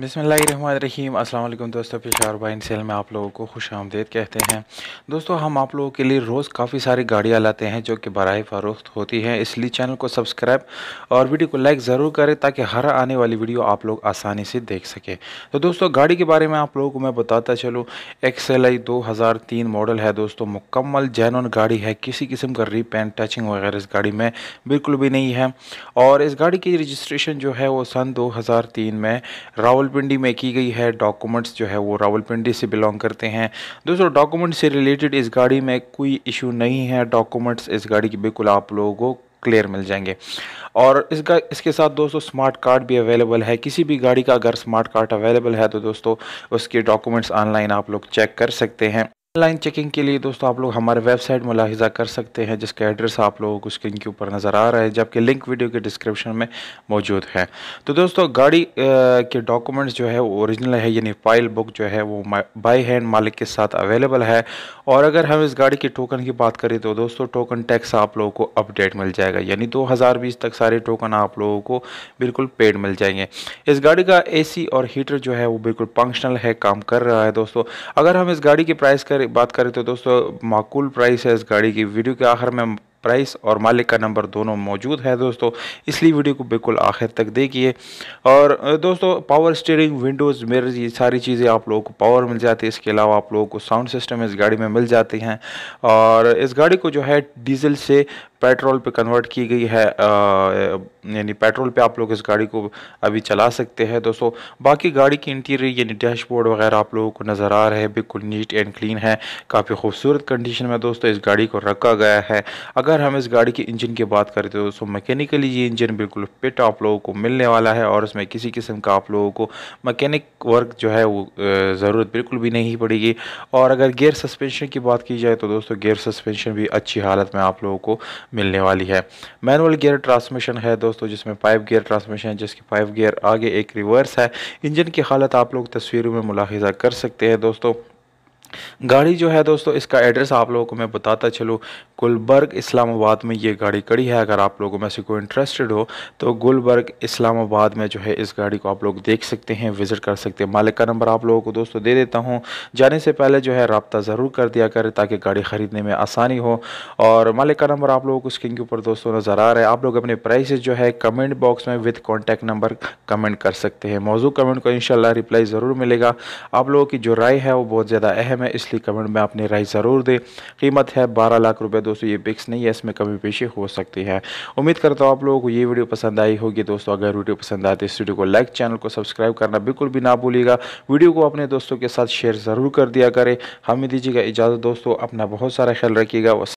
बिसमीम अल्लाम दोस्तों पेशार बाइन सेल में आप लोगों को खुश आमदेद कहते हैं दोस्तों हम आप लोगों के लिए रोज़ काफ़ी सारी गाड़ियाँ लाते हैं जो कि बरह फ़रोख्त होती हैं इसलिए चैनल को सब्सक्राइब और वीडियो को लाइक ज़रूर करें ताकि हर आने वाली वीडियो आप लोग आसानी से देख सकें तो दोस्तों गाड़ी के बारे में आप लोगों को मैं बताता चलूँ एक्स एल आई दो हज़ार तीन मॉडल है दोस्तों मुकम्मल जैन गाड़ी है किसी किस्म का रीपेंट टचिंग वगैरह इस गाड़ी में बिल्कुल भी नहीं है और इस गाड़ी की रजिस्ट्रेशन जो है वो सन दो हज़ार तीन में राहुल रावलपिंडी में की गई है डॉक्यूमेंट्स जो है वो रावलपिंडी से बिलोंग करते हैं दोस्तों डॉक्यूमेंट से रिलेटेड इस गाड़ी में कोई इशू नहीं है डॉक्यूमेंट्स इस गाड़ी की बिल्कुल आप लोगों को क्लियर मिल जाएंगे और इसका इसके साथ दोस्तों स्मार्ट कार्ड भी अवेलेबल है किसी भी गाड़ी का अगर स्मार्ट कार्ड अवेलेबल है तो दोस्तों उसके डॉक्यूमेंट्स ऑनलाइन आप लोग चेक कर सकते हैं ऑनलाइन चेकिंग के लिए दोस्तों आप लोग हमारे वेबसाइट मुलाहिजा कर सकते हैं जिसका एड्रेस आप लोगों को स्क्रीन के ऊपर नज़र आ रहा है जबकि लिंक वीडियो के डिस्क्रिप्शन में मौजूद है तो दोस्तों गाड़ी के डॉक्यूमेंट्स जो है वो ओरिजिनल है यानी फाइल बुक जो है वो बाई हैंड मालिक के साथ अवेलेबल है और अगर हम इस गाड़ी के टोकन की बात करें तो दोस्तों टोकन टैक्स आप लोगों को अपडेट मिल जाएगा यानी दो तक सारे टोकन आप लोगों को बिल्कुल पेड मिल जाएंगे इस गाड़ी का ए और हीटर जो है वो बिल्कुल फंक्शनल है काम कर रहा है दोस्तों अगर हम इस गाड़ी की प्राइस कर बात करें तो दोस्तों माकूल प्राइस है इस गाड़ी की वीडियो के आखिर में प्राइस और मालिक का नंबर दोनों मौजूद है दोस्तों इसलिए वीडियो को बिल्कुल आखिर तक देखिए और दोस्तों पावर स्टीयरिंग विंडोज़ मिरर ये सारी चीज़ें आप लोगों को पावर मिल जाती है इसके अलावा आप लोगों को साउंड सिस्टम इस गाड़ी में मिल जाती हैं और इस गाड़ी को जो है डीजल से पेट्रोल पे कन्वर्ट की गई है यानी पेट्रोल पे आप लोग इस गाड़ी को अभी चला सकते हैं दोस्तों बाकी गाड़ी की इंटीरियर यानी डैशबोर्ड वगैरह आप लोगों को नज़र आ रहे हैं बिल्कुल नीट एंड क्लीन है काफ़ी खूबसूरत कंडीशन में दोस्तों इस गाड़ी को रखा गया है अगर हम इस गाड़ी के इंजन की बात करें तो दोस्तों मैकेनिकली ये इंजन बिल्कुल फिट आप लोगों को मिलने वाला है और इसमें किसी किस्म का आप लोगों को मैकेनिक वर्क जो है वो ज़रूरत बिल्कुल भी नहीं पड़ेगी और अगर गेयर सस्पेंशन की बात की जाए तो दोस्तों गेयर सस्पेंशन भी अच्छी हालत में आप लोगों को मिलने वाली है मैनुअल गियर ट्रांसमिशन है दोस्तों जिसमें पाइप गियर ट्रांसमिशन है जिसकी पाइप गियर आगे एक रिवर्स है इंजन की हालत आप लोग तस्वीरों में मुलाहिजा कर सकते हैं दोस्तों गाड़ी जो है दोस्तों इसका एड्रेस आप लोगों को मैं बताता चलूँ गुलबर्ग इस्लामाबाद में ये गाड़ी खड़ी है अगर आप लोगों में से कोई इंटरेस्टेड हो तो गुलबर्ग इस्लामाबाद में जो है इस गाड़ी को आप लोग देख सकते हैं विज़िट कर सकते हैं मालिक का नंबर आप लोगों को दोस्तों दे देता हूँ जाने से पहले जो है रबता ज़रूर कर दिया करें ताकि गाड़ी ख़रीदने में आसानी हो और मालिक का नंबर आप लोगों को स्क्रीन के ऊपर दोस्तों नज़र आ रहा है आप लोग अपने प्राइस जो है कमेंट बॉक्स में विद कॉन्टैक्ट नंबर कमेंट कर सकते हैं मौजूद कमेंट को इन रिप्लाई ज़रूर मिलेगा आप लोगों की जो राय है वो बहुत ज़्यादा अहम अहम है इसलिए कमेंट में आपने राय ज़रूर दें कीमत है बारह लाख रुपये दोस्तों ये पिक्स नहीं है इसमें कमी पेशी हो सकती है उम्मीद करता हूँ आप लोगों को ये वीडियो पसंद आई होगी दोस्तों अगर वीडियो पसंद आए तो इस वीडियो को लाइक चैनल को सब्सक्राइब करना बिल्कुल भी ना भूलिएगा वीडियो को अपने दोस्तों के साथ शेयर ज़रूर कर दिया करें हमें दीजिएगा इजाज़त दोस्तों अपना बहुत सारा ख्याल रखिएगा